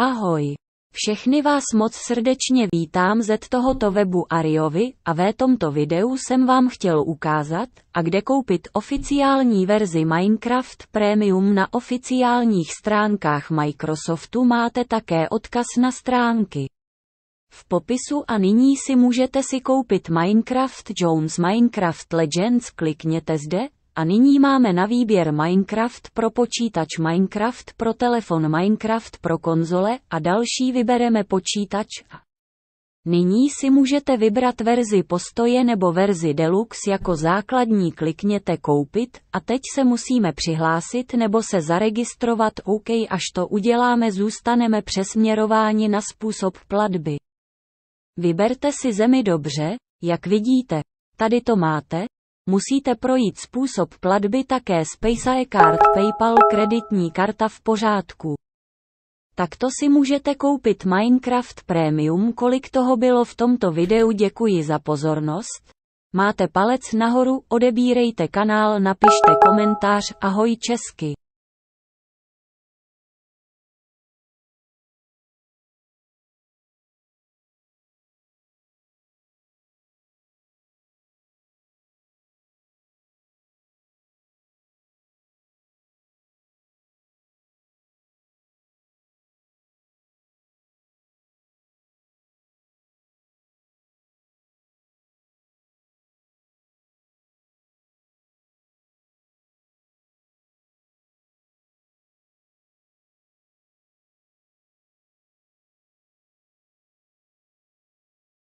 Ahoj! Všechny vás moc srdečně vítám ze tohoto webu Ariovi a ve tomto videu jsem vám chtěl ukázat, a kde koupit oficiální verzi Minecraft Premium na oficiálních stránkách Microsoftu máte také odkaz na stránky v popisu a nyní si můžete si koupit Minecraft Jones Minecraft Legends klikněte zde a nyní máme na výběr Minecraft pro počítač Minecraft pro telefon Minecraft pro konzole a další vybereme počítač Nyní si můžete vybrat verzi postoje nebo verzi deluxe jako základní klikněte koupit a teď se musíme přihlásit nebo se zaregistrovat OK až to uděláme zůstaneme přesměrováni na způsob platby. Vyberte si zemi dobře, jak vidíte, tady to máte, musíte projít způsob platby také Space Card PayPal kreditní karta v pořádku. Takto si můžete koupit Minecraft Premium, kolik toho bylo v tomto videu, děkuji za pozornost. Máte palec nahoru, odebírejte kanál, napište komentář, ahoj česky.